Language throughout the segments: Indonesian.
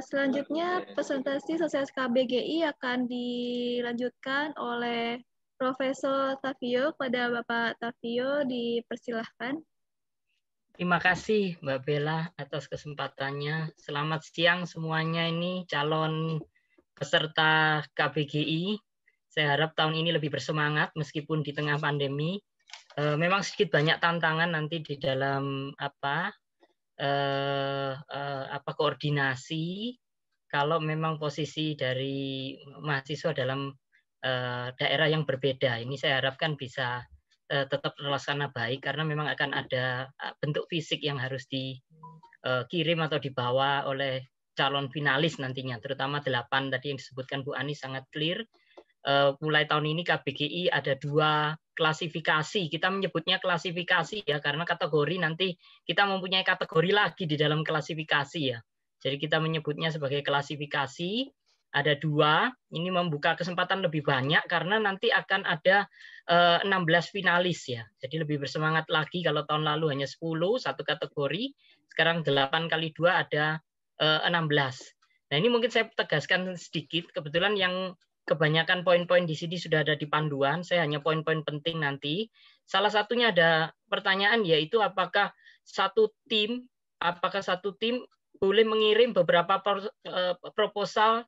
selanjutnya presentasi sosialis KBGI akan dilanjutkan oleh Profesor Tavio kepada Bapak Tavio dipersilahkan. Terima kasih Mbak Bella atas kesempatannya. Selamat siang semuanya ini calon peserta KBGI. Saya harap tahun ini lebih bersemangat meskipun di tengah pandemi. Eh, memang sedikit banyak tantangan nanti di dalam apa eh, eh, apa koordinasi kalau memang posisi dari mahasiswa dalam eh, daerah yang berbeda. Ini saya harapkan bisa eh, tetap terlaksana baik karena memang akan ada eh, bentuk fisik yang harus dikirim eh, atau dibawa oleh calon finalis nantinya, terutama delapan tadi yang disebutkan Bu Ani sangat clear. Eh, mulai tahun ini KBGI ada dua klasifikasi. Kita menyebutnya klasifikasi ya, karena kategori nanti kita mempunyai kategori lagi di dalam klasifikasi ya. Jadi kita menyebutnya sebagai klasifikasi. Ada dua, ini membuka kesempatan lebih banyak karena nanti akan ada 16 eh, finalis ya. Jadi lebih bersemangat lagi kalau tahun lalu hanya 10, satu kategori. Sekarang 8 kali 2 ada 16. Eh, nah ini mungkin saya tegaskan sedikit, kebetulan yang kebanyakan poin-poin di sini sudah ada di panduan. Saya hanya poin-poin penting nanti. Salah satunya ada pertanyaan yaitu apakah satu tim apakah satu tim boleh mengirim beberapa eh, proposal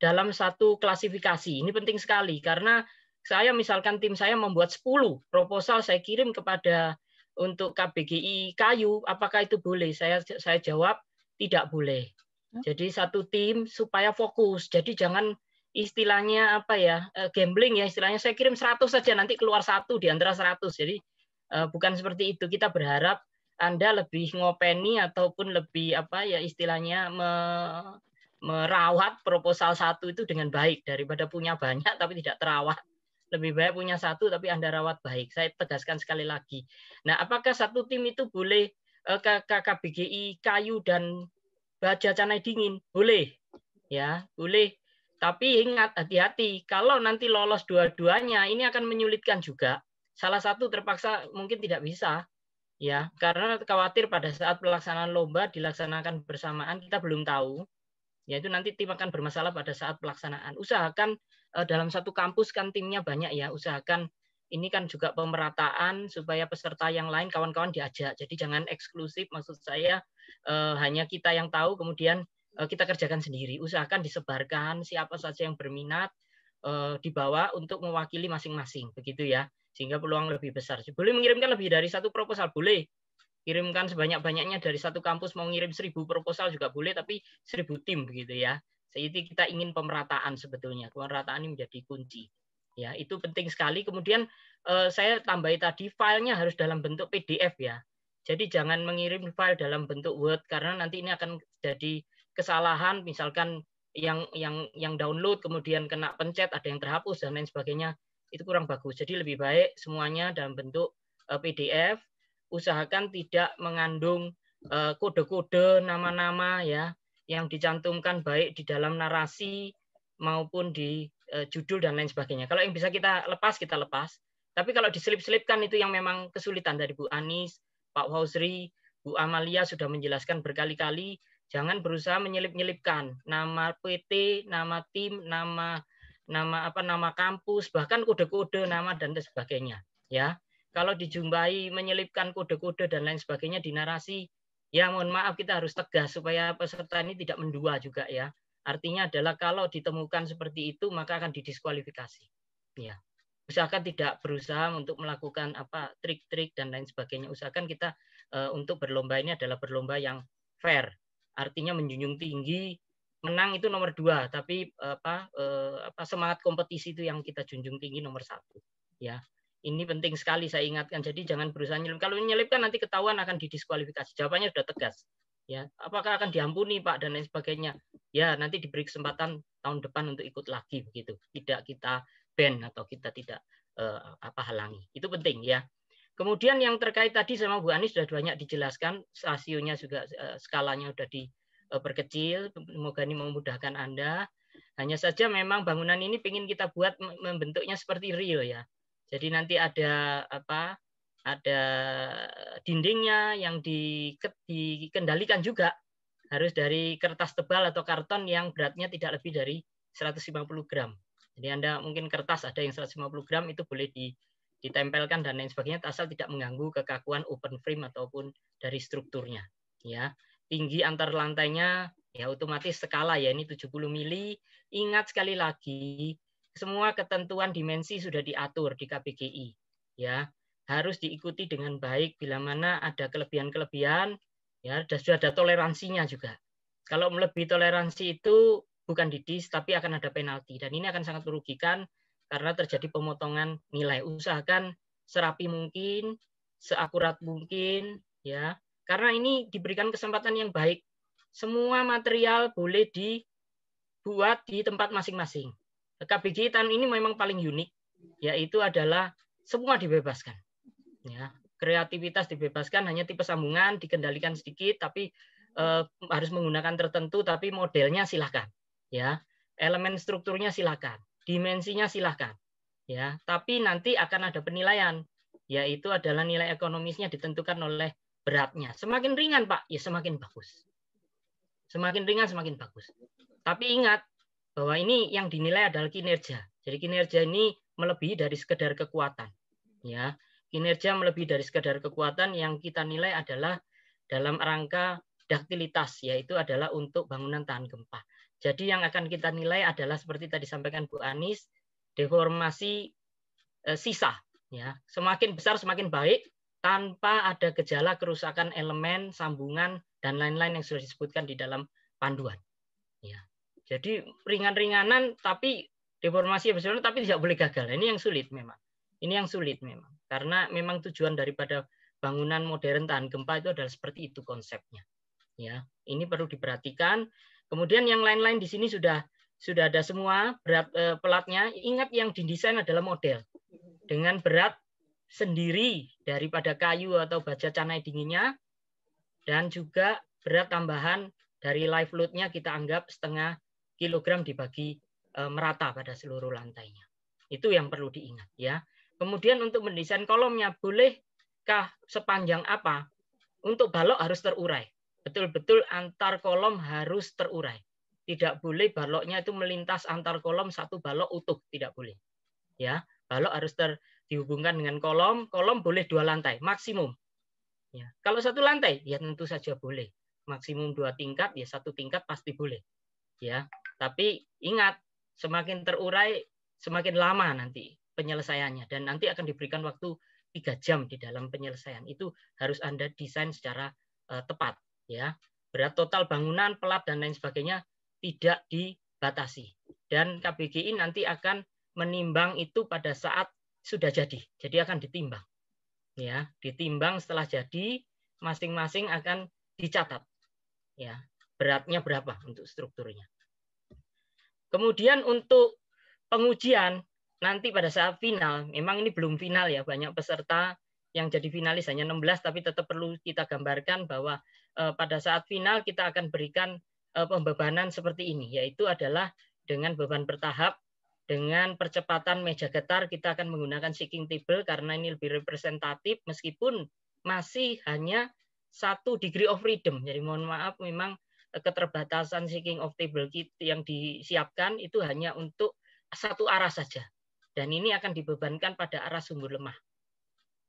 dalam satu klasifikasi. Ini penting sekali karena saya misalkan tim saya membuat 10 proposal saya kirim kepada untuk KBGI kayu, apakah itu boleh? Saya saya jawab tidak boleh. Jadi satu tim supaya fokus. Jadi jangan istilahnya apa ya eh, gambling ya istilahnya saya kirim 100 saja nanti keluar satu di antara 100 jadi eh, bukan seperti itu kita berharap anda lebih ngopeni ataupun lebih apa ya istilahnya me, merawat proposal satu itu dengan baik daripada punya banyak tapi tidak terawat lebih baik punya satu tapi anda rawat baik saya tegaskan sekali lagi nah apakah satu tim itu boleh eh, KKBGI kayu dan baja canai dingin boleh ya boleh tapi ingat, hati-hati. Kalau nanti lolos dua-duanya, ini akan menyulitkan juga. Salah satu terpaksa mungkin tidak bisa. ya Karena khawatir pada saat pelaksanaan lomba dilaksanakan bersamaan, kita belum tahu. ya itu nanti tim akan bermasalah pada saat pelaksanaan. Usahakan eh, dalam satu kampus kan timnya banyak ya. Usahakan ini kan juga pemerataan supaya peserta yang lain kawan-kawan diajak. Jadi jangan eksklusif maksud saya eh, hanya kita yang tahu kemudian Eh, kita kerjakan sendiri. Usahakan disebarkan siapa saja yang berminat eh, dibawa untuk mewakili masing-masing, begitu ya. Sehingga peluang lebih besar. Boleh mengirimkan lebih dari satu proposal, boleh. Kirimkan sebanyak-banyaknya dari satu kampus mau ngirim seribu proposal juga boleh, tapi seribu tim begitu ya. Jadi kita ingin pemerataan sebetulnya. Pemerataan ini menjadi kunci. Ya, itu penting sekali. Kemudian eh, saya tambahi tadi filenya harus dalam bentuk PDF ya. Jadi jangan mengirim file dalam bentuk Word karena nanti ini akan jadi kesalahan misalkan yang yang yang download kemudian kena pencet ada yang terhapus dan lain sebagainya itu kurang bagus jadi lebih baik semuanya dalam bentuk eh, PDF usahakan tidak mengandung eh, kode-kode nama-nama ya yang dicantumkan baik di dalam narasi maupun di eh, judul dan lain sebagainya kalau yang bisa kita lepas kita lepas tapi kalau diselip-selipkan itu yang memang kesulitan dari Bu Anis Pak Hausri Bu Amalia sudah menjelaskan berkali-kali Jangan berusaha menyelip-nyelipkan nama PT, nama tim, nama nama apa nama kampus, bahkan kode-kode nama dan sebagainya, ya. Kalau dijumpai menyelipkan kode-kode dan lain sebagainya di narasi, ya mohon maaf kita harus tegas supaya peserta ini tidak mendua juga ya. Artinya adalah kalau ditemukan seperti itu maka akan didiskualifikasi. Ya. Usahakan tidak berusaha untuk melakukan apa trik-trik dan lain sebagainya. Usahakan kita uh, untuk berlomba ini adalah berlomba yang fair, artinya menjunjung tinggi menang itu nomor dua tapi apa eh, apa semangat kompetisi itu yang kita junjung tinggi nomor satu ya ini penting sekali saya ingatkan jadi jangan berusaha nyelip kalau nyelip kan nanti ketahuan akan didiskualifikasi jawabannya sudah tegas ya apakah akan diampuni pak dan lain sebagainya ya nanti diberi kesempatan tahun depan untuk ikut lagi begitu tidak kita ban atau kita tidak eh, apa halangi itu penting ya Kemudian yang terkait tadi sama Bu Ani sudah banyak dijelaskan, rasionya juga eh, skalanya sudah diperkecil, eh, semoga ini memudahkan Anda. Hanya saja memang bangunan ini ingin kita buat membentuknya seperti real ya. Jadi nanti ada apa? Ada dindingnya yang di, dikendalikan juga harus dari kertas tebal atau karton yang beratnya tidak lebih dari 150 gram. Jadi Anda mungkin kertas ada yang 150 gram itu boleh di ditempelkan dan lain sebagainya asal tidak mengganggu kekakuan open frame ataupun dari strukturnya ya tinggi antar lantainya ya otomatis skala ya ini 70 mili ingat sekali lagi semua ketentuan dimensi sudah diatur di KPGI ya harus diikuti dengan baik bila mana ada kelebihan-kelebihan ya dan sudah ada toleransinya juga kalau melebihi toleransi itu bukan didis tapi akan ada penalti dan ini akan sangat merugikan karena terjadi pemotongan nilai. Usahakan serapi mungkin, seakurat mungkin ya. Karena ini diberikan kesempatan yang baik. Semua material boleh dibuat di tempat masing-masing. KBG tahun ini memang paling unik yaitu adalah semua dibebaskan. Ya, kreativitas dibebaskan hanya tipe sambungan dikendalikan sedikit tapi eh, harus menggunakan tertentu tapi modelnya silakan. Ya, elemen strukturnya silakan dimensinya silahkan ya tapi nanti akan ada penilaian yaitu adalah nilai ekonomisnya ditentukan oleh beratnya semakin ringan pak ya semakin bagus semakin ringan semakin bagus tapi ingat bahwa ini yang dinilai adalah kinerja jadi kinerja ini melebihi dari sekedar kekuatan ya kinerja melebihi dari sekedar kekuatan yang kita nilai adalah dalam rangka daktilitas yaitu adalah untuk bangunan tahan gempa jadi yang akan kita nilai adalah seperti tadi sampaikan Bu Anis, deformasi eh, sisa. Ya, semakin besar semakin baik tanpa ada gejala kerusakan elemen, sambungan dan lain-lain yang sudah disebutkan di dalam panduan. Ya. Jadi ringan-ringanan tapi deformasi besar tapi tidak boleh gagal. Nah, ini yang sulit memang. Ini yang sulit memang karena memang tujuan daripada bangunan modern tahan gempa itu adalah seperti itu konsepnya. Ya, ini perlu diperhatikan Kemudian yang lain-lain di sini sudah sudah ada semua berat eh, pelatnya. Ingat yang didesain adalah model dengan berat sendiri daripada kayu atau baja canai dinginnya dan juga berat tambahan dari live load kita anggap setengah kilogram dibagi eh, merata pada seluruh lantainya. Itu yang perlu diingat ya. Kemudian untuk mendesain kolomnya bolehkah sepanjang apa? Untuk balok harus terurai betul-betul antar kolom harus terurai. Tidak boleh baloknya itu melintas antar kolom satu balok utuh, tidak boleh. Ya, balok harus ter, dihubungkan dengan kolom, kolom boleh dua lantai maksimum. Ya, kalau satu lantai ya tentu saja boleh. Maksimum dua tingkat ya satu tingkat pasti boleh. Ya, tapi ingat semakin terurai semakin lama nanti penyelesaiannya dan nanti akan diberikan waktu tiga jam di dalam penyelesaian itu harus anda desain secara uh, tepat ya berat total bangunan pelat dan lain sebagainya tidak dibatasi dan KBGI nanti akan menimbang itu pada saat sudah jadi jadi akan ditimbang ya ditimbang setelah jadi masing-masing akan dicatat ya beratnya berapa untuk strukturnya kemudian untuk pengujian nanti pada saat final memang ini belum final ya banyak peserta yang jadi finalis hanya 16 tapi tetap perlu kita gambarkan bahwa Eh, pada saat final kita akan berikan eh, pembebanan seperti ini, yaitu adalah dengan beban bertahap, dengan percepatan meja getar kita akan menggunakan seeking table karena ini lebih representatif meskipun masih hanya satu degree of freedom. Jadi mohon maaf memang eh, keterbatasan seeking of table yang disiapkan itu hanya untuk satu arah saja. Dan ini akan dibebankan pada arah sumbu lemah.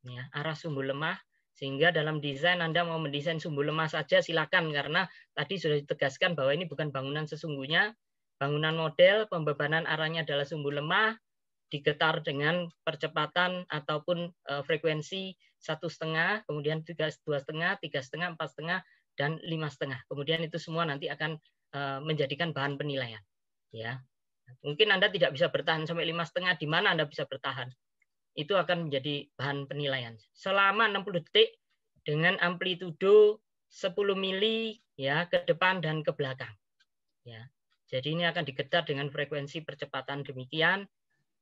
Ya, arah sumbu lemah sehingga dalam desain Anda mau mendesain sumbu lemah saja silakan karena tadi sudah ditegaskan bahwa ini bukan bangunan sesungguhnya. Bangunan model pembebanan arahnya adalah sumbu lemah digetar dengan percepatan ataupun e, frekuensi satu setengah, kemudian tiga dua setengah, tiga setengah, empat setengah, dan lima setengah. Kemudian itu semua nanti akan e, menjadikan bahan penilaian. Ya, mungkin Anda tidak bisa bertahan sampai lima setengah. Di mana Anda bisa bertahan? itu akan menjadi bahan penilaian. Selama 60 detik dengan amplitudo 10 mili ya ke depan dan ke belakang. Ya. Jadi ini akan digetar dengan frekuensi percepatan demikian.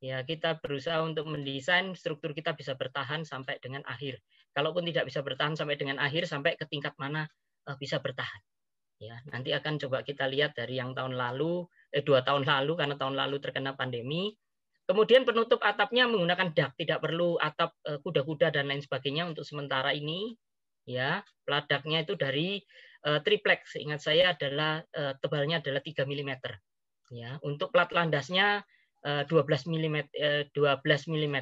Ya, kita berusaha untuk mendesain struktur kita bisa bertahan sampai dengan akhir. Kalaupun tidak bisa bertahan sampai dengan akhir, sampai ke tingkat mana eh, bisa bertahan. Ya, nanti akan coba kita lihat dari yang tahun lalu, eh, dua tahun lalu karena tahun lalu terkena pandemi, Kemudian penutup atapnya menggunakan dak, tidak perlu atap e, kuda-kuda dan lain sebagainya untuk sementara ini. Ya, peladaknya itu dari uh, triplex, ingat saya adalah uh, tebalnya adalah 3 mm. Ya, untuk plat landasnya uh, 12 mm uh, 12 mm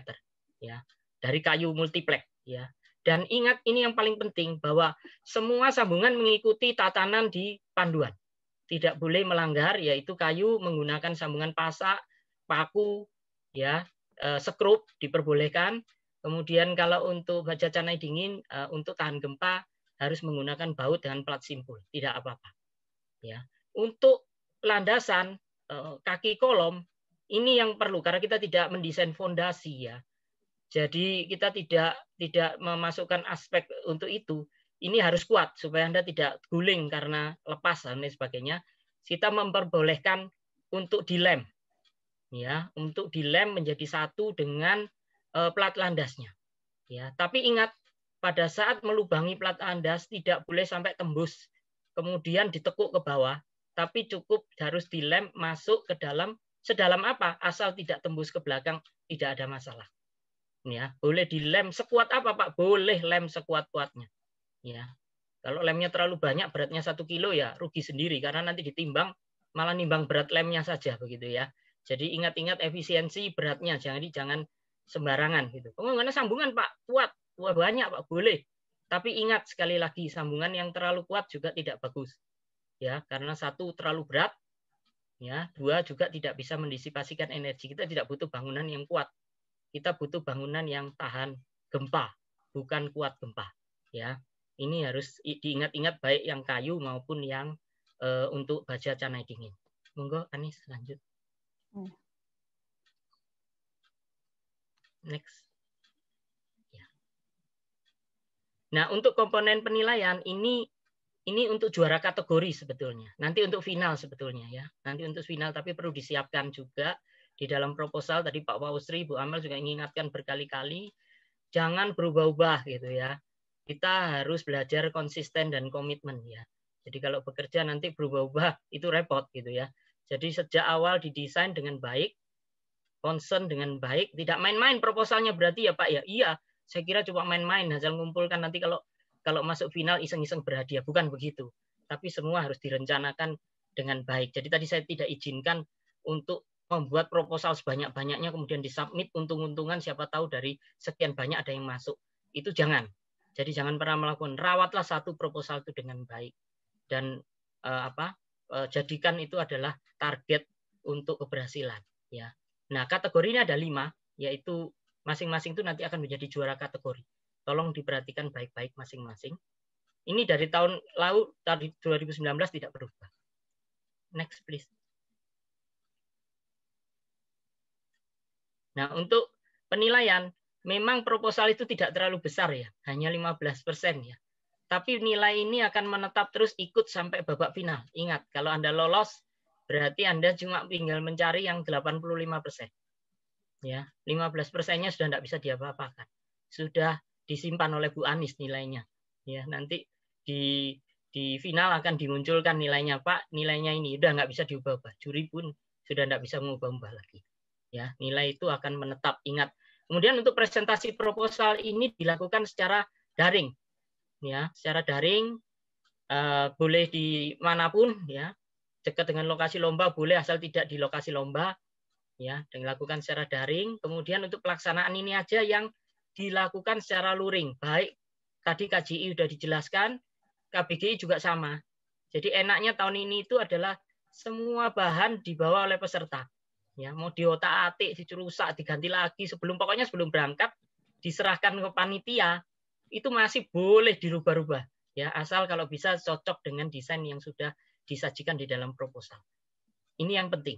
ya, dari kayu multiplex, ya. Dan ingat ini yang paling penting bahwa semua sambungan mengikuti tatanan di panduan. Tidak boleh melanggar yaitu kayu menggunakan sambungan pasak, paku, ya uh, sekrup diperbolehkan. Kemudian kalau untuk baja canai dingin uh, untuk tahan gempa harus menggunakan baut dengan plat simpul, tidak apa-apa. Ya. Untuk landasan uh, kaki kolom ini yang perlu karena kita tidak mendesain fondasi ya. Jadi kita tidak tidak memasukkan aspek untuk itu. Ini harus kuat supaya Anda tidak guling karena lepas dan sebagainya. Kita memperbolehkan untuk dilem ya untuk dilem menjadi satu dengan uh, plat landasnya. Ya, tapi ingat pada saat melubangi plat landas tidak boleh sampai tembus kemudian ditekuk ke bawah, tapi cukup harus dilem masuk ke dalam sedalam apa asal tidak tembus ke belakang tidak ada masalah. Ya, boleh dilem sekuat apa Pak? Boleh lem sekuat-kuatnya. Ya. Kalau lemnya terlalu banyak beratnya satu kilo ya rugi sendiri karena nanti ditimbang malah nimbang berat lemnya saja begitu ya. Jadi ingat-ingat efisiensi beratnya, jangan di jangan sembarangan gitu. Pengembangan sambungan Pak kuat, kuat banyak Pak boleh. Tapi ingat sekali lagi sambungan yang terlalu kuat juga tidak bagus. Ya, karena satu terlalu berat, ya, dua juga tidak bisa mendisipasikan energi. Kita tidak butuh bangunan yang kuat. Kita butuh bangunan yang tahan gempa, bukan kuat gempa, ya. Ini harus diingat-ingat baik yang kayu maupun yang e, untuk baja canai dingin. Monggo Anis lanjut. Next. Ya. Nah, untuk komponen penilaian ini ini untuk juara kategori sebetulnya. Nanti untuk final sebetulnya ya. Nanti untuk final tapi perlu disiapkan juga di dalam proposal tadi Pak Wausri, Bu Amel juga mengingatkan berkali-kali jangan berubah-ubah gitu ya. Kita harus belajar konsisten dan komitmen ya. Jadi kalau bekerja nanti berubah-ubah itu repot gitu ya. Jadi sejak awal didesain dengan baik, concern dengan baik, tidak main-main proposalnya berarti ya Pak ya. Iya, saya kira cuma main-main hasil mengumpulkan nanti kalau kalau masuk final iseng-iseng berhadiah, bukan begitu. Tapi semua harus direncanakan dengan baik. Jadi tadi saya tidak izinkan untuk membuat proposal sebanyak-banyaknya kemudian disubmit untung-untungan siapa tahu dari sekian banyak ada yang masuk. Itu jangan. Jadi jangan pernah melakukan rawatlah satu proposal itu dengan baik dan eh, apa Eh, jadikan itu adalah target untuk keberhasilan ya nah kategorinya ada lima yaitu masing-masing itu nanti akan menjadi juara kategori tolong diperhatikan baik-baik masing-masing ini dari tahun lalu tahun 2019 tidak berubah next please nah untuk penilaian memang proposal itu tidak terlalu besar ya hanya 15 persen ya tapi nilai ini akan menetap terus ikut sampai babak final. Ingat, kalau Anda lolos, berarti Anda cuma tinggal mencari yang 85 persen. Ya, 15 persennya sudah tidak bisa diapa-apakan. Sudah disimpan oleh Bu Anis nilainya. Ya, nanti di di final akan dimunculkan nilainya Pak, nilainya ini sudah nggak bisa diubah-ubah. Juri pun sudah tidak bisa mengubah-ubah lagi. Ya, nilai itu akan menetap. Ingat. Kemudian untuk presentasi proposal ini dilakukan secara daring ya secara daring uh, boleh di manapun ya dekat dengan lokasi lomba boleh asal tidak di lokasi lomba ya dan dilakukan secara daring kemudian untuk pelaksanaan ini aja yang dilakukan secara luring baik tadi KJI sudah dijelaskan KBGI juga sama jadi enaknya tahun ini itu adalah semua bahan dibawa oleh peserta ya mau di otak atik dicurusak, diganti lagi sebelum pokoknya sebelum berangkat diserahkan ke panitia itu masih boleh dirubah-rubah ya asal kalau bisa cocok dengan desain yang sudah disajikan di dalam proposal. Ini yang penting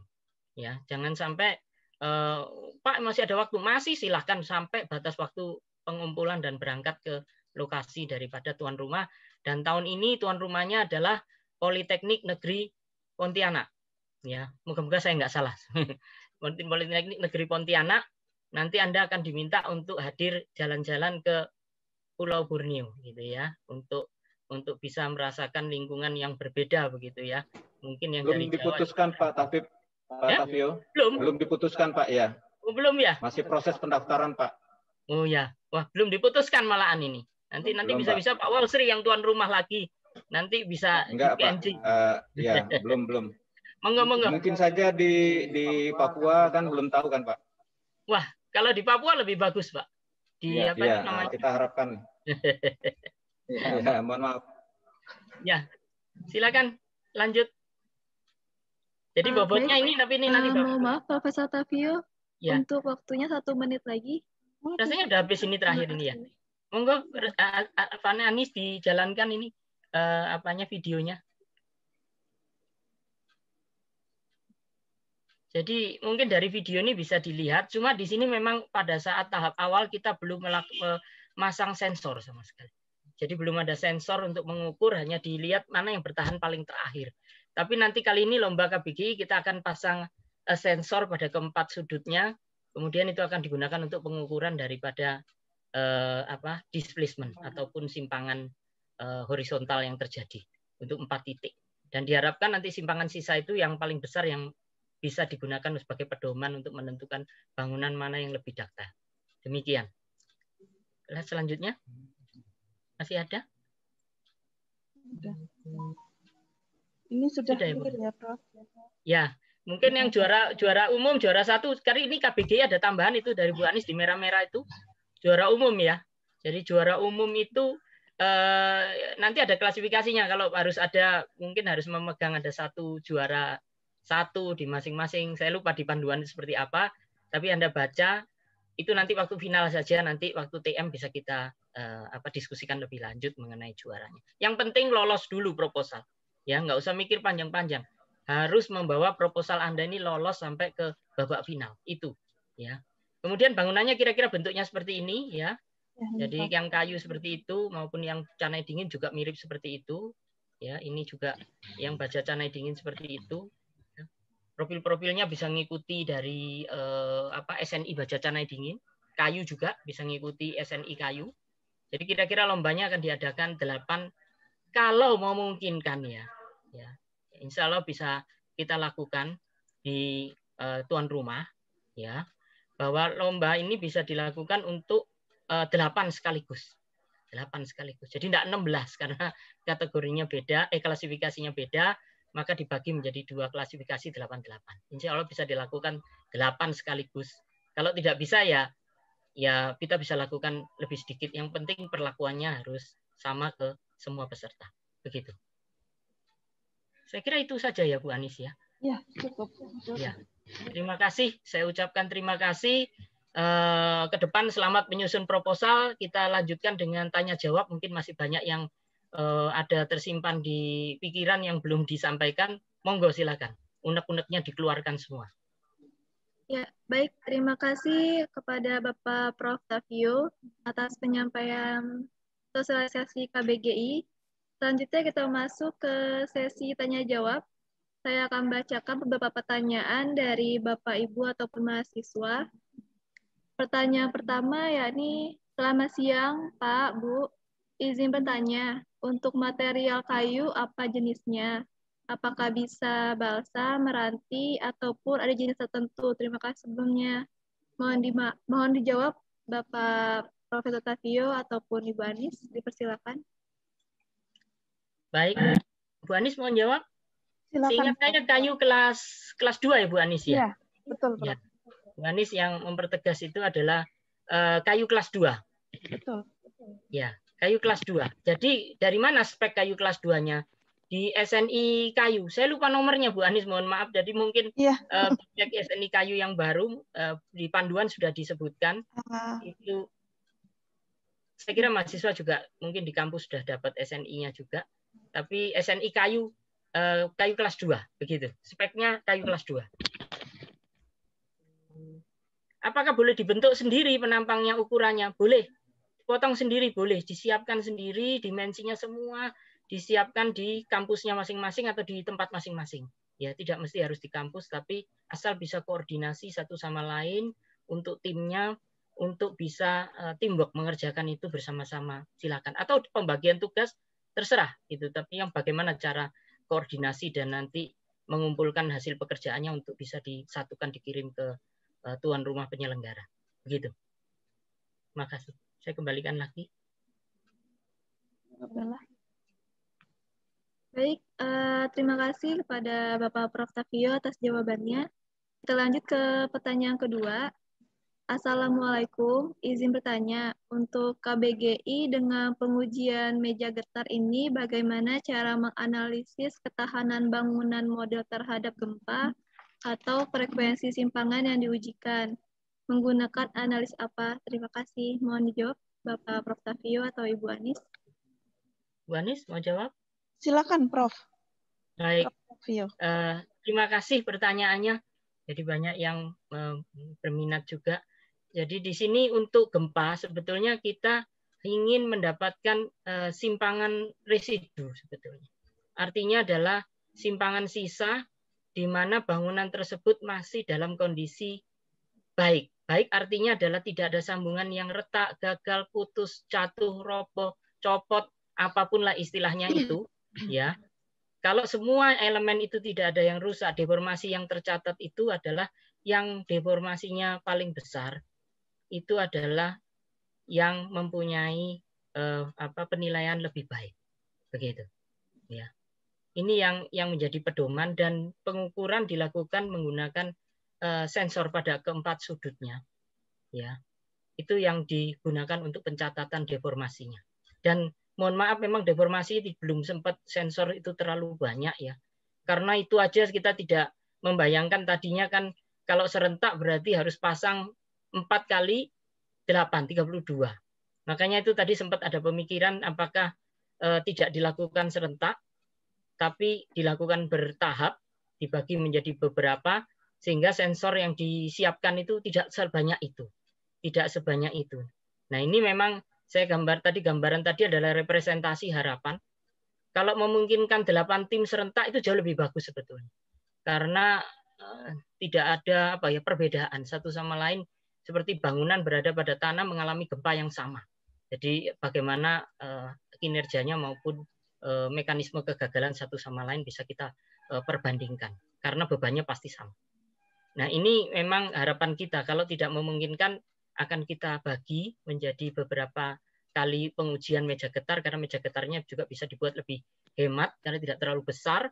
ya jangan sampai eh, Pak masih ada waktu masih silahkan sampai batas waktu pengumpulan dan berangkat ke lokasi daripada tuan rumah dan tahun ini tuan rumahnya adalah Politeknik Negeri Pontianak ya moga-moga saya nggak salah Politeknik Negeri Pontianak nanti Anda akan diminta untuk hadir jalan-jalan ke Pulau Borneo gitu ya untuk untuk bisa merasakan lingkungan yang berbeda begitu ya mungkin yang belum diputuskan Jawa, Pak Tafib Pak ya? Tafio belum belum diputuskan Pak ya oh, belum ya masih proses pendaftaran Pak oh ya wah belum diputuskan malahan ini nanti belum, nanti bisa-bisa Pak, Pak Walsri yang tuan rumah lagi nanti bisa enggak Pak uh, ya belum belum monggo monggo mungkin saja di di Papua kan belum tahu kan Pak wah kalau di Papua lebih bagus Pak di ya, apa ya, namanya? Eh, kita harapkan. ya, ya, mohon maaf. Ya, silakan lanjut. Jadi okay. bobotnya ini eh, tapi ini uh, nanti. Mohon maaf Profesor Tavio, ya. untuk waktunya satu menit lagi. Oh, Rasanya udah habis ini terakhir ini ya. Monggo eh, Fana Anies dijalankan ini uh, apanya videonya. Jadi mungkin dari video ini bisa dilihat, cuma di sini memang pada saat tahap awal kita belum memasang sensor sama sekali. Jadi belum ada sensor untuk mengukur, hanya dilihat mana yang bertahan paling terakhir. Tapi nanti kali ini lomba KBGI kita akan pasang e, sensor pada keempat sudutnya, kemudian itu akan digunakan untuk pengukuran daripada eh, apa displacement ataupun simpangan eh, horizontal yang terjadi untuk empat titik. Dan diharapkan nanti simpangan sisa itu yang paling besar yang bisa digunakan sebagai pedoman untuk menentukan bangunan mana yang lebih dakta. Demikian. Lihat selanjutnya. Masih ada? Ini sudah, sudah ya, ya, Prof. Ya, mungkin yang juara juara umum, juara satu. sekarang ini KBG ada tambahan itu dari Bu Anis di merah-merah itu. Juara umum ya. Jadi juara umum itu eh, nanti ada klasifikasinya. Kalau harus ada, mungkin harus memegang ada satu juara satu di masing-masing. Saya lupa di panduan seperti apa, tapi Anda baca itu nanti waktu final saja nanti waktu TM bisa kita uh, apa diskusikan lebih lanjut mengenai juaranya. Yang penting lolos dulu proposal. Ya, nggak usah mikir panjang-panjang. Harus membawa proposal Anda ini lolos sampai ke babak final. Itu, ya. Kemudian bangunannya kira-kira bentuknya seperti ini, ya. ya Jadi yang kayu seperti itu maupun yang canai dingin juga mirip seperti itu. Ya, ini juga yang baja canai dingin seperti itu profil-profilnya bisa mengikuti dari eh, apa SNI Baja Canai Dingin, kayu juga bisa mengikuti SNI kayu. Jadi kira-kira lombanya akan diadakan 8 kalau memungkinkan ya. Ya. Insya Allah bisa kita lakukan di eh, tuan rumah ya. Bahwa lomba ini bisa dilakukan untuk eh, 8 sekaligus. 8 sekaligus. Jadi tidak 16 karena kategorinya beda, eh klasifikasinya beda, maka dibagi menjadi dua klasifikasi 88. Insya Allah bisa dilakukan 8 sekaligus. Kalau tidak bisa ya ya kita bisa lakukan lebih sedikit. Yang penting perlakuannya harus sama ke semua peserta. Begitu. Saya kira itu saja ya Bu Anis ya. Ya, cukup. Ya. Terima kasih. Saya ucapkan terima kasih. Kedepan eh, ke depan selamat menyusun proposal. Kita lanjutkan dengan tanya jawab. Mungkin masih banyak yang Eh, ada tersimpan di pikiran yang belum disampaikan, monggo silakan. Unek-uneknya dikeluarkan semua. Ya, baik. Terima kasih kepada Bapak Prof. Tavio atas penyampaian sosialisasi KBGI. Selanjutnya kita masuk ke sesi tanya-jawab. Saya akan bacakan beberapa pertanyaan dari Bapak, Ibu, ataupun mahasiswa. Pertanyaan pertama yakni, selamat siang Pak, Bu. Izin bertanya, untuk material kayu apa jenisnya? Apakah bisa balsa, meranti, ataupun ada jenis tertentu? Terima kasih sebelumnya. Mohon, di, mohon dijawab Bapak Profesor Tavio ataupun Ibu Anis, dipersilakan. Baik, Bu Anis mohon jawab? Silakan. Seingat saya kayu kelas kelas 2 ya Bu Anis ya? Iya, betul. Iya. Ya. Bu Anis yang mempertegas itu adalah uh, kayu kelas 2. Betul. betul. Ya kayu kelas 2. Jadi dari mana spek kayu kelas 2-nya? Di SNI kayu. Saya lupa nomornya Bu Anis, mohon maaf. Jadi mungkin ya. uh, eh, SNI kayu yang baru uh, di panduan sudah disebutkan. Uh. Itu saya kira mahasiswa juga mungkin di kampus sudah dapat SNI-nya juga. Tapi SNI kayu eh, kayu kelas 2 begitu. Speknya kayu kelas 2. Apakah boleh dibentuk sendiri penampangnya ukurannya? Boleh dipotong sendiri boleh, disiapkan sendiri, dimensinya semua disiapkan di kampusnya masing-masing atau di tempat masing-masing. Ya, tidak mesti harus di kampus, tapi asal bisa koordinasi satu sama lain untuk timnya, untuk bisa eh, timbok mengerjakan itu bersama-sama. Silakan. Atau pembagian tugas terserah gitu. Tapi yang bagaimana cara koordinasi dan nanti mengumpulkan hasil pekerjaannya untuk bisa disatukan dikirim ke eh, tuan rumah penyelenggara. Begitu. Terima kasih. Saya kembalikan lagi. Baik, uh, terima kasih kepada Bapak Prof. Tavio atas jawabannya. Kita lanjut ke pertanyaan kedua. Assalamualaikum, izin bertanya, untuk KBGI dengan pengujian meja getar ini bagaimana cara menganalisis ketahanan bangunan model terhadap gempa atau frekuensi simpangan yang diujikan? menggunakan analis apa? Terima kasih. Mohon dijawab Bapak Prof. Tavio atau Ibu Anis. Bu Anis mau jawab? Silakan Prof. Baik. Prof. Uh, terima kasih pertanyaannya. Jadi banyak yang uh, berminat juga. Jadi di sini untuk gempa sebetulnya kita ingin mendapatkan uh, simpangan residu sebetulnya. Artinya adalah simpangan sisa di mana bangunan tersebut masih dalam kondisi baik. Baik artinya adalah tidak ada sambungan yang retak, gagal, putus, jatuh, roboh, copot, apapun lah istilahnya hmm. itu, ya. Kalau semua elemen itu tidak ada yang rusak, deformasi yang tercatat itu adalah yang deformasinya paling besar. Itu adalah yang mempunyai eh, apa penilaian lebih baik. Begitu. Ya. Ini yang yang menjadi pedoman dan pengukuran dilakukan menggunakan Eh, sensor pada keempat sudutnya. Ya. Itu yang digunakan untuk pencatatan deformasinya. Dan mohon maaf memang deformasi belum sempat sensor itu terlalu banyak ya. Karena itu aja kita tidak membayangkan tadinya kan kalau serentak berarti harus pasang 4 kali 8, 32. Makanya itu tadi sempat ada pemikiran apakah eh, tidak dilakukan serentak, tapi dilakukan bertahap, dibagi menjadi beberapa, sehingga sensor yang disiapkan itu tidak sebanyak itu tidak sebanyak itu nah ini memang saya gambar tadi gambaran tadi adalah representasi harapan kalau memungkinkan delapan tim serentak itu jauh lebih bagus sebetulnya karena eh, tidak ada apa ya perbedaan satu sama lain seperti bangunan berada pada tanah mengalami gempa yang sama jadi bagaimana eh, kinerjanya maupun eh, mekanisme kegagalan satu sama lain bisa kita perbandingkan karena bebannya pasti sama. Nah, ini memang harapan kita. Kalau tidak memungkinkan, akan kita bagi menjadi beberapa kali pengujian meja getar karena meja getarnya juga bisa dibuat lebih hemat karena tidak terlalu besar,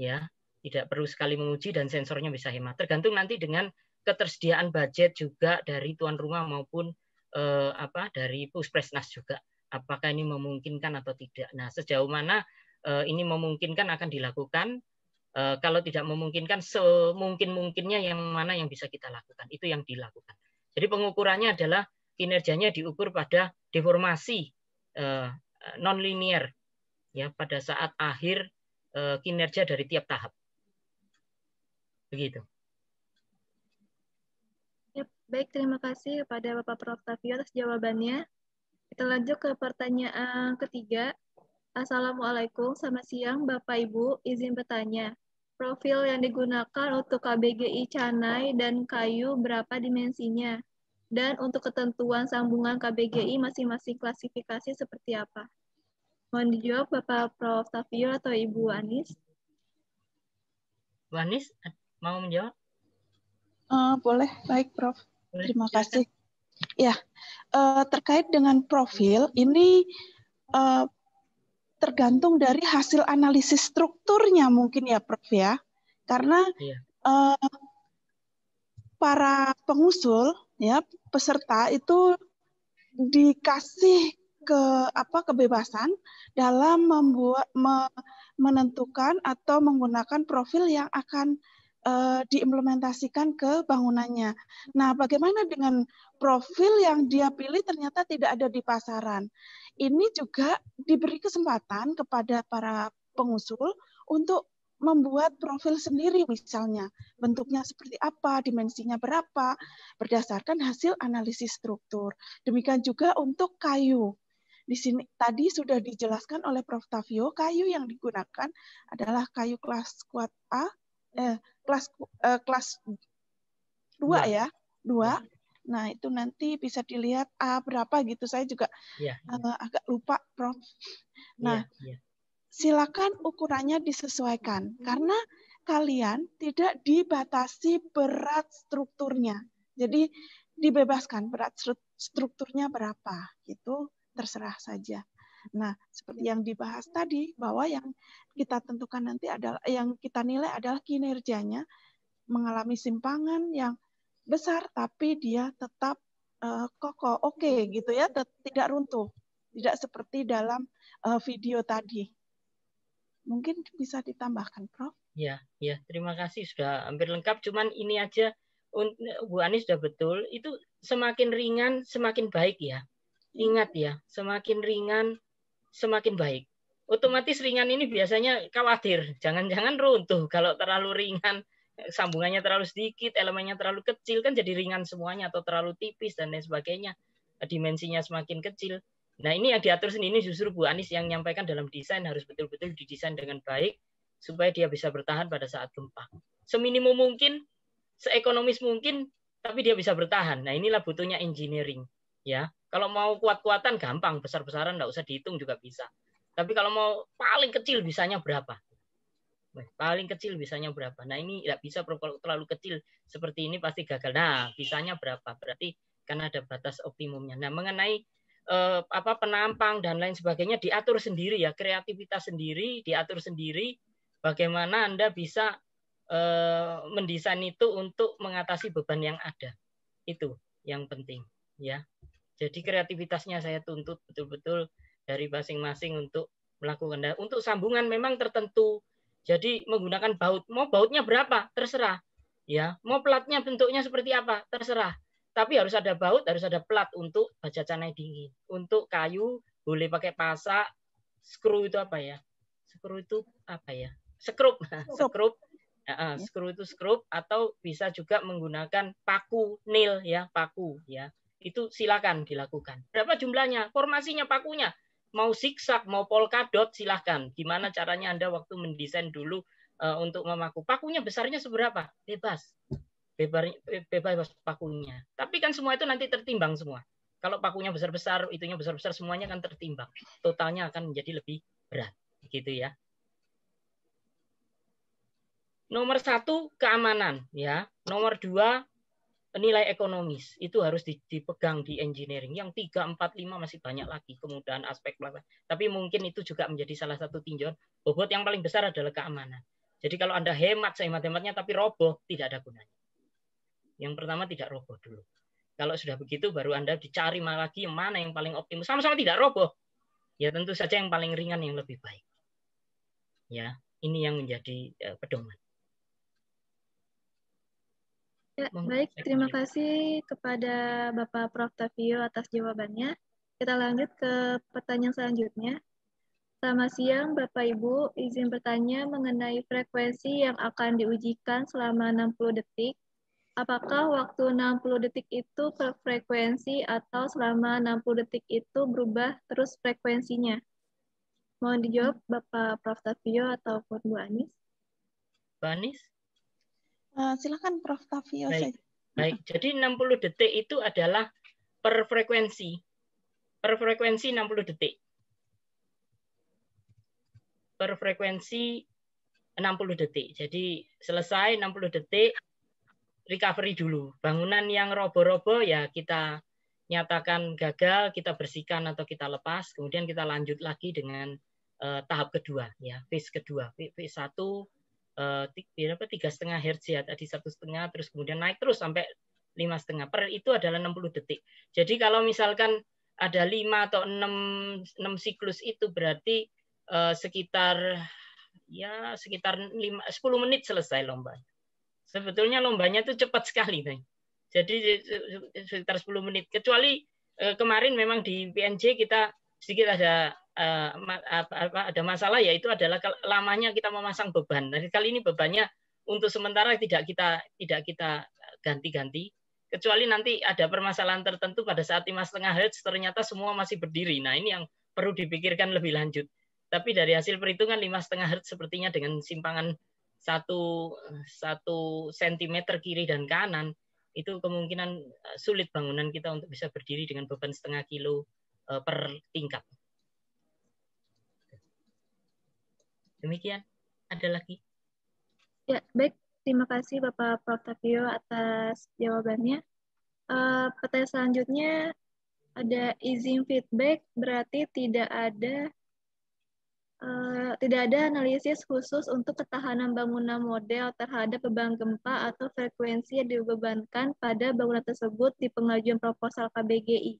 ya, tidak perlu sekali menguji dan sensornya bisa hemat. Tergantung nanti dengan ketersediaan budget juga dari tuan rumah maupun eh, apa dari Puspresnas juga. Apakah ini memungkinkan atau tidak? Nah, sejauh mana eh, ini memungkinkan akan dilakukan Eh, kalau tidak memungkinkan semungkin mungkinnya yang mana yang bisa kita lakukan itu yang dilakukan jadi pengukurannya adalah kinerjanya diukur pada deformasi eh, non linear ya pada saat akhir eh, kinerja dari tiap tahap begitu baik terima kasih kepada Bapak Prof Tafio atas jawabannya kita lanjut ke pertanyaan ketiga Assalamualaikum, selamat siang Bapak Ibu. Izin bertanya, Profil yang digunakan untuk KBGI canai dan kayu berapa dimensinya? Dan untuk ketentuan sambungan KBGI masing-masing klasifikasi seperti apa? Mohon dijawab Bapak Prof. Tafio atau Ibu Anis. Bu Anis, mau menjawab? Uh, boleh, baik Prof. Boleh. Terima kasih. Ya, uh, terkait dengan profil, ini uh, tergantung dari hasil analisis strukturnya mungkin ya Prof ya. Karena iya. uh, para pengusul ya peserta itu dikasih ke apa kebebasan dalam membuat me, menentukan atau menggunakan profil yang akan uh, diimplementasikan ke bangunannya. Hmm. Nah, bagaimana dengan profil yang dia pilih ternyata tidak ada di pasaran? Ini juga diberi kesempatan kepada para pengusul untuk membuat profil sendiri misalnya bentuknya seperti apa dimensinya berapa berdasarkan hasil analisis struktur demikian juga untuk kayu di sini tadi sudah dijelaskan oleh Prof Tavio kayu yang digunakan adalah kayu kelas kuat A eh, kelas uh, kelas dua. ya, dua, iya. Nah, itu nanti bisa dilihat A berapa gitu. Saya juga ya, Uh, agak lupa, Prof. Nah, ya, ya. silakan ukurannya disesuaikan karena kalian tidak dibatasi berat strukturnya. Jadi dibebaskan berat strukturnya berapa gitu terserah saja. Nah, seperti yang dibahas tadi bahwa yang kita tentukan nanti adalah yang kita nilai adalah kinerjanya mengalami simpangan yang besar tapi dia tetap uh, kokoh, oke okay, gitu ya, tidak runtuh, tidak seperti dalam uh, video tadi. Mungkin bisa ditambahkan, Prof. Ya, ya, terima kasih sudah hampir lengkap. Cuman ini aja Bu Ani sudah betul, itu semakin ringan semakin baik ya. Iya. Ingat ya, semakin ringan semakin baik. Otomatis ringan ini biasanya khawatir, jangan-jangan runtuh kalau terlalu ringan, sambungannya terlalu sedikit, elemennya terlalu kecil kan jadi ringan semuanya atau terlalu tipis dan lain sebagainya. Dimensinya semakin kecil. Nah, ini yang diatur sendiri justru Bu Anis yang menyampaikan dalam desain harus betul-betul didesain dengan baik supaya dia bisa bertahan pada saat gempa. Seminimum mungkin, seekonomis mungkin, tapi dia bisa bertahan. Nah, inilah butuhnya engineering, ya. Kalau mau kuat-kuatan gampang, besar-besaran nggak usah dihitung juga bisa. Tapi kalau mau paling kecil bisanya berapa? Paling kecil bisanya berapa? Nah ini tidak bisa kalau terlalu kecil seperti ini pasti gagal. Nah bisanya berapa? Berarti karena ada batas optimumnya. Nah mengenai eh, apa penampang dan lain sebagainya diatur sendiri ya kreativitas sendiri diatur sendiri. Bagaimana anda bisa eh, mendesain itu untuk mengatasi beban yang ada itu yang penting ya. Jadi kreativitasnya saya tuntut betul-betul dari masing-masing untuk melakukan. dan untuk sambungan memang tertentu. Jadi menggunakan baut. Mau bautnya berapa? Terserah. Ya, mau platnya bentuknya seperti apa? Terserah. Tapi harus ada baut, harus ada plat untuk baja canai dingin. Untuk kayu boleh pakai pasak, skru itu apa ya? Skru itu apa ya? Sekrup, skrup Uh, skru itu skrup atau bisa juga menggunakan paku nil ya, paku ya itu silakan dilakukan. Berapa jumlahnya? Formasinya, pakunya. Mau siksak, mau polkadot, silakan. Gimana caranya Anda waktu mendesain dulu eh, untuk memaku? Pakunya besarnya seberapa? Bebas. Bebas, bebas pakunya. Tapi kan semua itu nanti tertimbang semua. Kalau pakunya besar-besar, itunya besar-besar, semuanya kan tertimbang. Totalnya akan menjadi lebih berat. Gitu ya. Nomor satu, keamanan. ya. Nomor dua, nilai ekonomis itu harus dipegang di engineering. Yang 3, 4, 5 masih banyak lagi kemudahan aspek pelatihan. Tapi mungkin itu juga menjadi salah satu tinjauan. Bobot yang paling besar adalah keamanan. Jadi kalau Anda hemat sehemat-hematnya tapi roboh, tidak ada gunanya. Yang pertama tidak roboh dulu. Kalau sudah begitu baru Anda dicari lagi mana yang paling optimal. Sama-sama tidak roboh. Ya tentu saja yang paling ringan yang lebih baik. Ya, ini yang menjadi eh, pedoman. Ya, baik, terima kasih kepada Bapak Prof. Tavio atas jawabannya. Kita lanjut ke pertanyaan selanjutnya. Selamat siang Bapak Ibu, izin bertanya mengenai frekuensi yang akan diujikan selama 60 detik. Apakah waktu 60 detik itu per frekuensi atau selama 60 detik itu berubah terus frekuensinya? Mohon dijawab Bapak Prof. Tavio ataupun Bu Anis. Bu Anis? Eh, silakan Prof. Tavio. Baik. Baik, nah. jadi 60 detik itu adalah per frekuensi. Per frekuensi 60 detik. Per frekuensi 60 detik. Jadi selesai 60 detik, recovery dulu. Bangunan yang robo-robo ya kita nyatakan gagal, kita bersihkan atau kita lepas, kemudian kita lanjut lagi dengan uh, tahap kedua ya, phase kedua. Phase 1 berapa eh, tiga setengah hertz ya tadi satu setengah terus kemudian naik terus sampai lima setengah per itu adalah 60 detik. Jadi kalau misalkan ada lima atau enam enam siklus itu berarti uh, sekitar ya sekitar lima sepuluh menit selesai lomba. Sebetulnya lombanya itu cepat sekali nih. Jadi sekitar 10 menit. Kecuali uh, kemarin memang di PNJ kita sedikit ada Eh, ada masalah yaitu adalah lamanya kita memasang beban. Nah, kali ini bebannya untuk sementara tidak kita tidak kita ganti-ganti kecuali nanti ada permasalahan tertentu pada saat lima setengah hertz ternyata semua masih berdiri. Nah, ini yang perlu dipikirkan lebih lanjut. Tapi dari hasil perhitungan lima setengah hertz sepertinya dengan simpangan satu satu sentimeter kiri dan kanan itu kemungkinan eh, sulit bangunan kita untuk bisa berdiri dengan beban setengah kilo eh, per tingkat. Demikian, ada lagi? Ya, baik. Terima kasih Bapak Prof. Tapio atas jawabannya. Uh, pertanyaan selanjutnya ada izin feedback, berarti tidak ada eh, tidak ada analisis khusus untuk ketahanan bangunan model terhadap beban gempa atau frekuensi yang dibebankan pada bangunan tersebut di pengajuan proposal KBGI.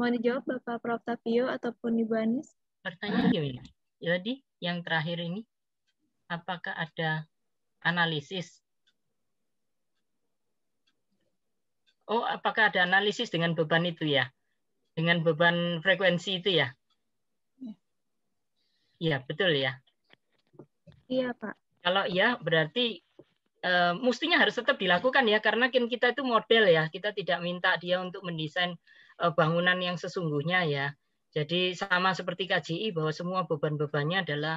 Mohon dijawab Bapak Prof. Tapio ataupun Ibu Anis. Pertanyaan ya. Jadi yang terakhir ini, apakah ada analisis? Oh, apakah ada analisis dengan beban itu ya? Dengan beban frekuensi itu ya? Iya, iya betul ya? Iya, Pak. Kalau iya, berarti e, mestinya harus tetap dilakukan ya, karena kan kita itu model ya, kita tidak minta dia untuk mendesain eh, bangunan yang sesungguhnya ya. Jadi sama seperti KJI bahwa semua beban-bebannya adalah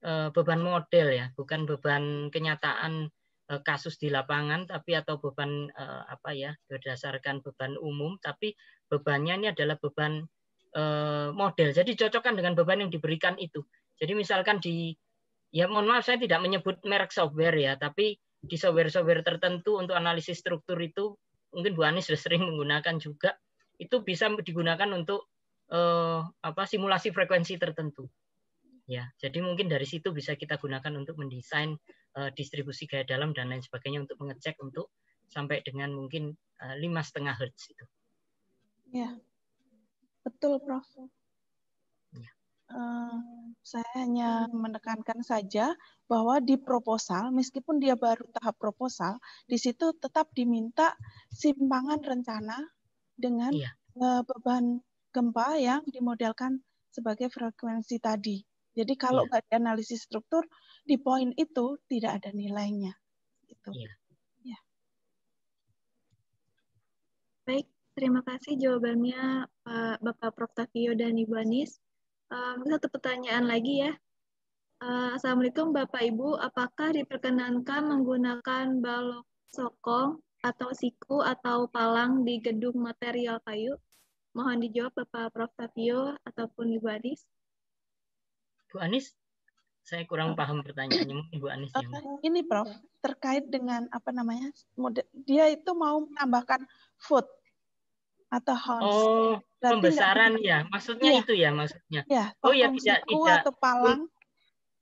eh, beban model ya, bukan beban kenyataan eh, kasus di lapangan tapi atau beban eh, apa ya berdasarkan beban umum tapi bebannya ini adalah beban model. Jadi cocokkan dengan beban yang diberikan itu. Jadi misalkan di ya mohon maaf saya tidak menyebut merek software ya, tapi di software-software tertentu untuk analisis struktur itu mungkin Bu Anies sudah sering menggunakan juga itu bisa digunakan untuk uh, apa simulasi frekuensi tertentu. Ya, jadi mungkin dari situ bisa kita gunakan untuk mendesain uh, distribusi gaya dalam dan lain sebagainya untuk mengecek untuk sampai dengan mungkin eh, lima setengah hertz itu. Ya, betul, Prof. Ya. Uh, saya hanya menekankan saja bahwa di proposal, meskipun dia baru tahap proposal, di situ tetap diminta simpangan rencana dengan ya. uh, beban gempa yang dimodelkan sebagai frekuensi tadi. Jadi kalau nggak ya. dianalisis struktur di poin itu tidak ada nilainya. Itu. Yeah. Yeah. Baik, terima kasih jawabannya Pak Bapak Prof Tavio dan Ibu Anis. Um, satu pertanyaan lagi ya. Uh, Assalamualaikum Bapak Ibu, apakah diperkenankan menggunakan balok sokong atau siku atau palang di gedung material kayu? Mohon dijawab Bapak Prof. Tapio ataupun Ibu Anis. Bu Anis, saya kurang paham pertanyaannya mungkin Bu Anis. Ya. Ini Prof, terkait dengan apa namanya, dia itu mau menambahkan food atau house. Oh, Berarti pembesaran ya, maksudnya iya. itu ya maksudnya. Iya, oh ya bisa tidak. Atau palang.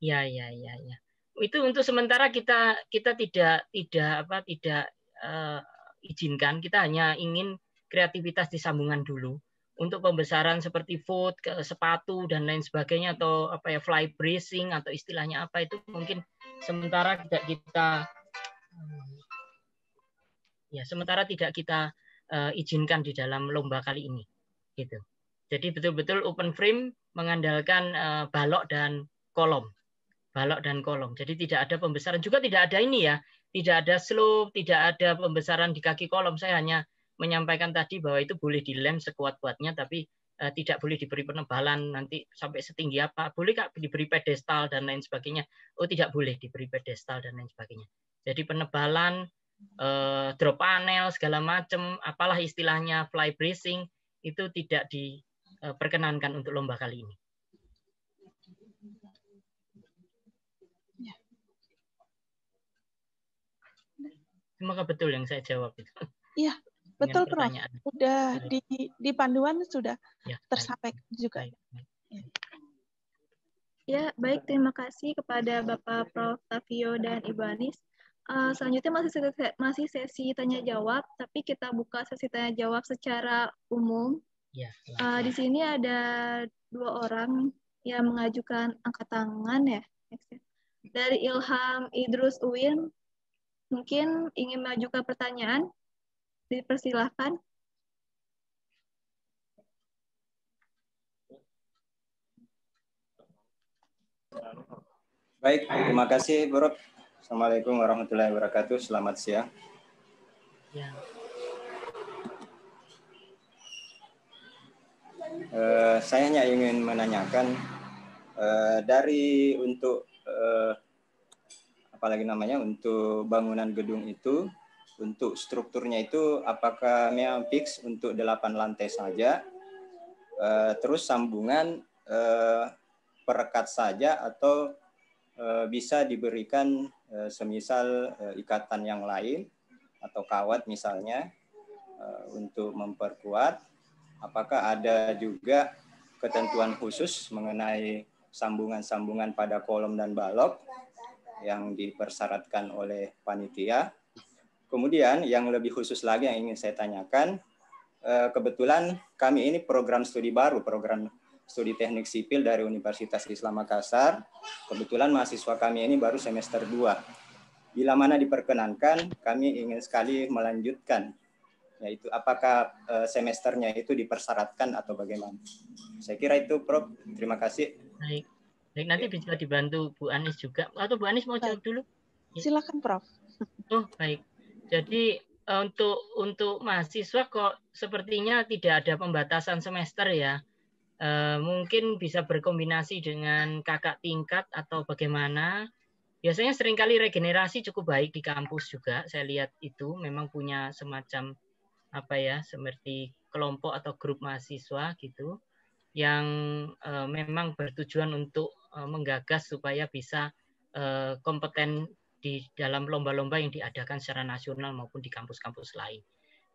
Ya ya ya ya. Itu untuk sementara kita kita tidak tidak apa tidak uh, izinkan. Kita hanya ingin kreativitas di sambungan dulu untuk pembesaran seperti foot, sepatu dan lain sebagainya atau apa ya fly bracing atau istilahnya apa itu mungkin sementara tidak kita eh, ya sementara tidak kita uh, izinkan di dalam lomba kali ini gitu. Jadi betul-betul open frame mengandalkan uh, balok dan kolom. Balok dan kolom. Jadi tidak ada pembesaran juga tidak ada ini ya, tidak ada slope, tidak ada pembesaran di kaki kolom. Saya hanya menyampaikan tadi bahwa itu boleh dilem sekuat-kuatnya, tapi uh, tidak boleh diberi penebalan nanti sampai setinggi apa. Boleh kak diberi pedestal dan lain sebagainya? Oh tidak boleh diberi pedestal dan lain sebagainya. Jadi penebalan, uh, drop panel segala macam, apalah istilahnya fly bracing itu tidak diperkenankan eh, untuk lomba kali ini. Ya. Semoga betul yang saya jawab itu. Iya, Betul, Prof. Sudah di, di panduan sudah ya, tersampaikan juga. Ya. ya, baik. Terima kasih kepada Bapak Prof. Tavio dan Ibu Anis. Uh, selanjutnya masih sesi, masih sesi tanya jawab, tapi kita buka sesi tanya jawab secara umum. Ya, uh, di sini ada dua orang yang mengajukan angkat tangan ya. ya. Dari Ilham Idrus Uin, mungkin ingin mengajukan pertanyaan. Dipersilahkan. Baik, terima kasih bro Assalamualaikum warahmatullahi wabarakatuh. Selamat siang. Ya. Uh, saya hanya ingin menanyakan uh, dari untuk uh, eh, apalagi namanya untuk bangunan gedung itu untuk strukturnya itu apakah memang fix untuk delapan lantai saja, uh, terus sambungan uh, eh, perekat saja atau uh, bisa diberikan uh, semisal uh, ikatan yang lain atau kawat misalnya uh, untuk memperkuat. Apakah ada juga ketentuan khusus mengenai sambungan-sambungan pada kolom dan balok yang dipersyaratkan oleh panitia Kemudian yang lebih khusus lagi yang ingin saya tanyakan, eh, kebetulan kami ini program studi baru, program studi teknik sipil dari Universitas Islam Makassar. Kebetulan mahasiswa kami ini baru semester 2. Bila mana diperkenankan, kami ingin sekali melanjutkan, yaitu apakah eh, semesternya itu dipersyaratkan atau bagaimana. Saya kira itu, Prof. Terima kasih. Baik. Baik, nanti bisa dibantu Bu Anies juga. Atau Bu Anies mau jawab dulu? Silakan, Prof. Oh, baik. Jadi eh, untuk untuk mahasiswa kok sepertinya tidak ada pembatasan semester ya. E, mungkin bisa berkombinasi dengan kakak tingkat atau bagaimana. Biasanya seringkali regenerasi cukup baik di kampus juga. Saya lihat itu memang punya semacam apa ya, seperti kelompok atau grup mahasiswa gitu yang e, memang bertujuan untuk e, menggagas supaya bisa kompeten di dalam lomba-lomba yang diadakan secara nasional maupun di kampus-kampus lain.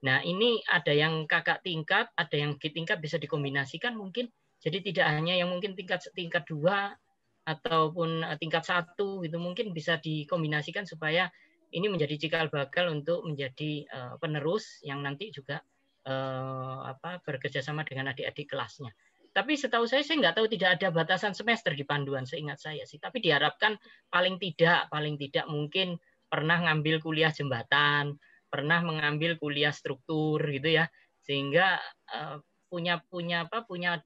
Nah, ini ada yang kakak tingkat, ada yang di tingkat bisa dikombinasikan mungkin. Jadi tidak hanya yang mungkin tingkat tingkat dua ataupun eh, tingkat satu itu mungkin bisa dikombinasikan supaya ini menjadi cikal bakal untuk menjadi eh, penerus yang nanti juga uh, apa sama dengan adik-adik kelasnya tapi setahu saya saya nggak tahu tidak ada batasan semester di panduan seingat saya sih. Tapi diharapkan paling tidak paling tidak mungkin pernah ngambil kuliah jembatan, pernah mengambil kuliah struktur gitu ya, sehingga uh, punya punya apa punya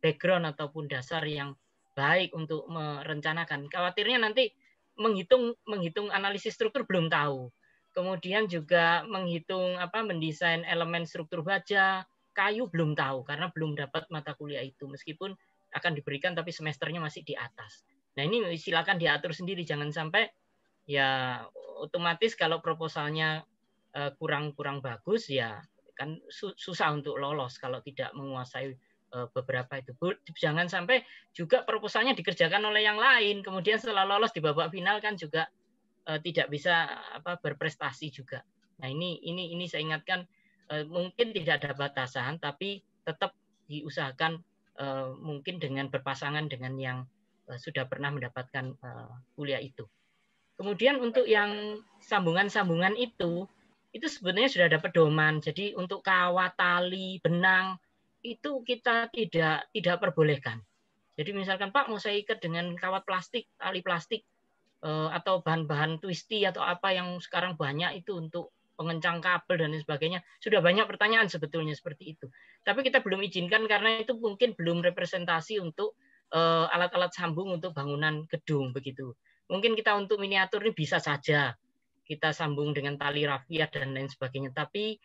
background ataupun dasar yang baik untuk merencanakan. Khawatirnya nanti menghitung menghitung analisis struktur belum tahu. Kemudian juga menghitung apa mendesain elemen struktur baja, kayu belum tahu karena belum dapat mata kuliah itu meskipun akan diberikan tapi semesternya masih di atas. Nah ini silakan diatur sendiri jangan sampai ya otomatis kalau proposalnya eh, kurang-kurang bagus ya kan susah untuk lolos kalau tidak menguasai eh, beberapa itu. Jangan sampai juga proposalnya dikerjakan oleh yang lain kemudian setelah lolos di babak final kan juga eh, tidak bisa apa berprestasi juga. Nah ini ini ini saya ingatkan Eh, mungkin tidak ada batasan tapi tetap diusahakan eh, mungkin dengan berpasangan dengan yang eh, sudah pernah mendapatkan kuliah itu. Kemudian untuk yang sambungan-sambungan itu itu sebenarnya sudah ada pedoman. Jadi untuk kawat, tali, benang itu kita tidak tidak perbolehkan. Jadi misalkan Pak mau saya ikat dengan kawat plastik, tali plastik atau bahan-bahan twisty atau apa yang sekarang banyak itu untuk pengencang kabel dan lain sebagainya. Sudah banyak pertanyaan sebetulnya seperti itu. Tapi kita belum izinkan karena itu mungkin belum representasi untuk eh, alat-alat sambung untuk bangunan gedung begitu. Mungkin kita untuk miniatur ini bisa saja kita sambung dengan tali rafia dan lain sebagainya. Tapi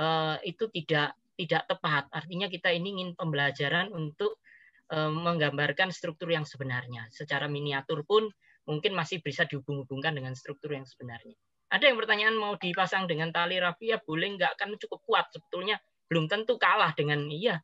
uh, itu tidak tidak tepat. Artinya kita ini ingin pembelajaran untuk uh, menggambarkan struktur yang sebenarnya. Secara miniatur pun mungkin masih bisa dihubung-hubungkan dengan struktur yang sebenarnya. Ada yang pertanyaan mau dipasang dengan tali rafia boleh nggak? Kan cukup kuat sebetulnya. Belum tentu kalah dengan iya.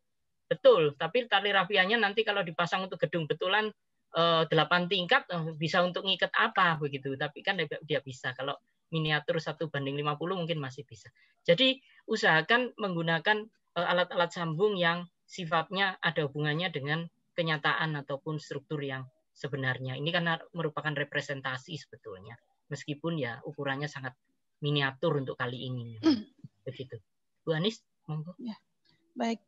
Betul, tapi tali rafianya nanti kalau dipasang untuk gedung betulan eh, delapan tingkat eh, bisa untuk ngikat apa begitu. Tapi kan dia bisa kalau miniatur satu banding 50 mungkin masih bisa. Jadi usahakan menggunakan eh, alat-alat sambung yang sifatnya ada hubungannya dengan kenyataan ataupun struktur yang sebenarnya. Ini karena merupakan representasi sebetulnya meskipun ya ukurannya sangat miniatur untuk kali ini. Hmm. Begitu. Bu Anis, monggo. Ya, baik.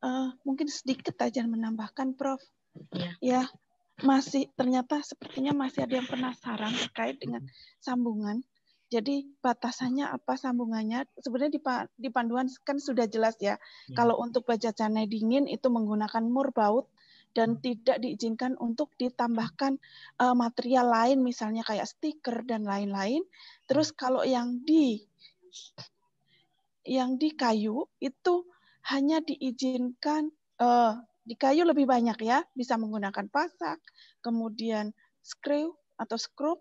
Uh, mungkin sedikit aja menambahkan, Prof. Ya. ya, masih ternyata sepertinya masih ada yang penasaran terkait dengan hmm. sambungan. Jadi batasannya apa sambungannya? Sebenarnya di panduan kan sudah jelas ya. ya. Kalau untuk baja canai dingin itu menggunakan mur baut, dan tidak diizinkan untuk ditambahkan uh, material lain misalnya kayak stiker dan lain-lain. Terus kalau yang di yang di kayu itu hanya diizinkan uh, di kayu lebih banyak ya, bisa menggunakan pasak, kemudian screw atau skrup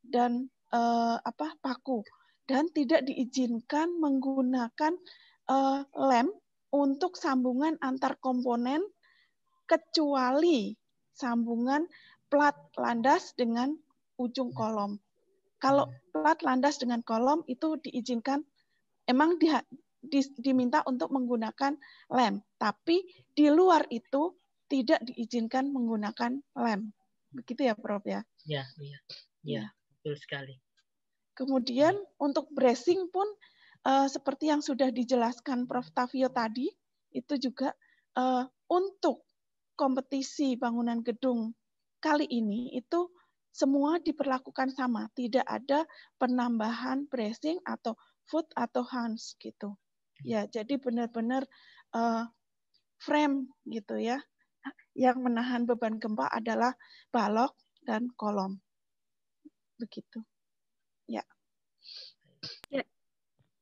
dan uh, apa paku dan tidak diizinkan menggunakan uh, lem untuk sambungan antar komponen kecuali sambungan plat landas dengan ujung hmm. kolom. Kalau hmm. plat landas dengan kolom itu diizinkan, emang di, di, diminta untuk menggunakan lem, tapi di luar itu tidak diizinkan menggunakan lem. Begitu ya, Prof ya? Ya, ya, ya, ya. betul sekali. Kemudian ya. untuk bracing pun uh, seperti yang sudah dijelaskan Prof Tavio tadi, itu juga uh, untuk kompetisi bangunan gedung kali ini itu semua diperlakukan sama, tidak ada penambahan bracing atau foot atau hands gitu. Ya, jadi benar-benar uh, frame gitu ya. Yang menahan beban gempa adalah balok dan kolom. Begitu. Ya. Ya,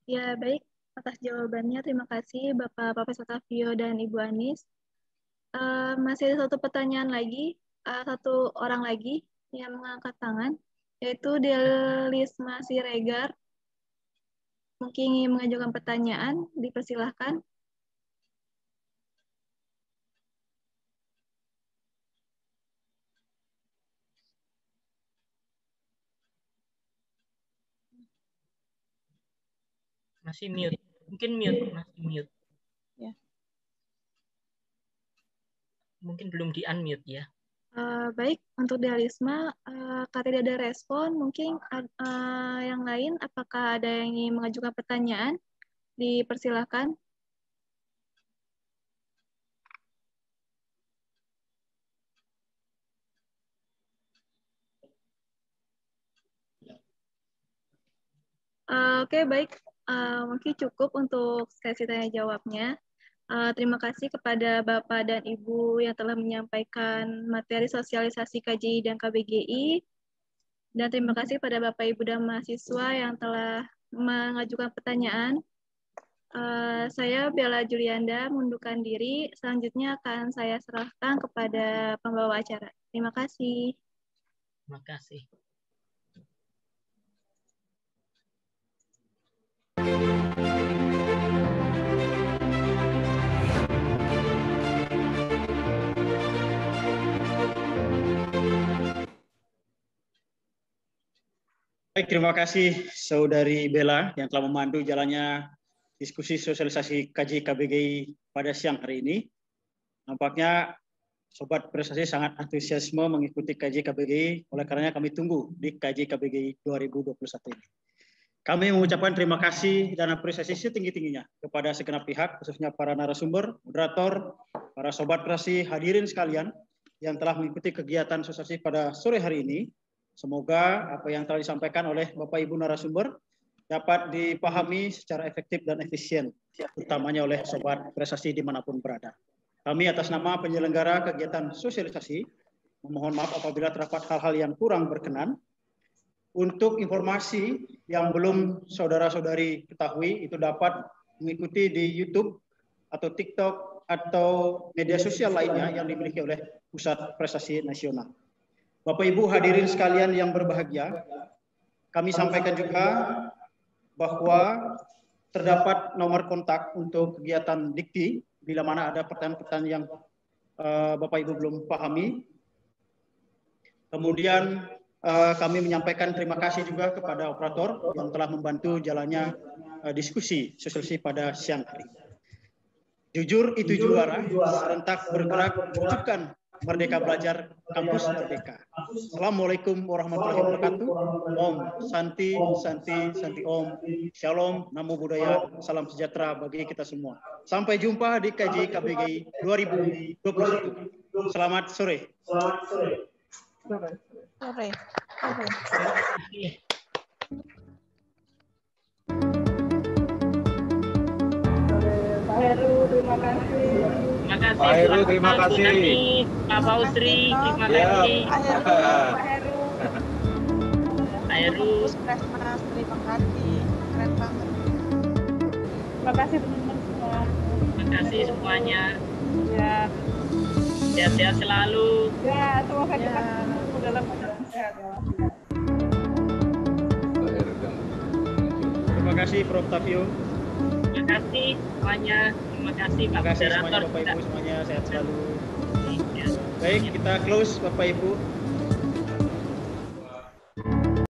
ya baik. Atas jawabannya, terima kasih Bapak Profesor Tavio dan Ibu Anis. Eh, masih ada satu pertanyaan lagi, uh, satu orang lagi yang mengangkat tangan, yaitu Delisma Siregar. Mungkin ingin mengajukan pertanyaan, dipersilahkan. Masih mute. Mungkin mute, masih mute. mungkin belum di unmute ya. Uh, baik, untuk Dalisma uh, eh, kalau tidak ada respon, mungkin uh, yang lain, apakah ada yang ingin mengajukan pertanyaan? Dipersilahkan. Uh, Oke, okay, baik. Uh, mungkin cukup untuk sesi tanya jawabnya. Uh, terima kasih kepada Bapak dan Ibu yang telah menyampaikan materi sosialisasi KJI dan KBGI. Dan terima kasih kepada Bapak Ibu dan mahasiswa yang telah mengajukan pertanyaan. Uh, saya Bella Julianda mundurkan diri. Selanjutnya akan saya serahkan kepada pembawa acara. Terima kasih. Terima kasih. Baik, terima kasih Saudari Bella yang telah memandu jalannya diskusi sosialisasi kaji KBGI pada siang hari ini. Nampaknya Sobat Prestasi sangat antusiasme mengikuti kaji KBGI, oleh karenanya kami tunggu di kaji KBGI 2021 ini. Kami mengucapkan terima kasih dan apresiasi setinggi-tingginya kepada segenap pihak, khususnya para narasumber, moderator, para sobat prestasi hadirin sekalian yang telah mengikuti kegiatan sosialisasi pada sore hari ini Semoga apa yang telah disampaikan oleh Bapak Ibu narasumber dapat dipahami secara efektif dan efisien, utamanya oleh sobat prestasi dimanapun berada. Kami atas nama penyelenggara kegiatan sosialisasi memohon maaf apabila terdapat hal-hal yang kurang berkenan. Untuk informasi yang belum saudara-saudari ketahui itu dapat mengikuti di YouTube atau TikTok atau media sosial lainnya yang dimiliki oleh Pusat Prestasi Nasional. Bapak Ibu hadirin sekalian yang berbahagia, kami sampaikan juga bahwa terdapat nomor kontak untuk kegiatan dikti bila mana ada pertanyaan-pertanyaan yang uh, Bapak Ibu belum pahami. Kemudian uh, kami menyampaikan terima kasih juga kepada operator yang telah membantu jalannya uh, diskusi sosialisasi pada siang hari. Jujur itu juara, serentak bergerak wujudkan Merdeka Belajar Kampus Merdeka. Assalamualaikum warahmatullahi wabarakatuh. Om Santi, Santi, Santi Om. Shalom, Namo Buddhaya, salam sejahtera bagi kita semua. Sampai jumpa di KJI KBGI 2021. Selamat sore. Sore. sore. Sore. Sore. Pak terima kasih. Pak Heru, terima kasih. Pak Fauzri, terima ya. kasih. Pak Heru. Pak Heru. terima kasih. Terima kasih teman-teman semua. Terima kasih semuanya. Ya. Sehat-sehat selalu. Ya, semoga ya. kita dalam keadaan sehat. Ya. Terima kasih Prof. Tapio. Terima kasih semuanya terima kasih Pak Terima kasih semuanya Bapak Ibu semuanya sehat selalu. Iya. Baik, kita close Bapak Ibu.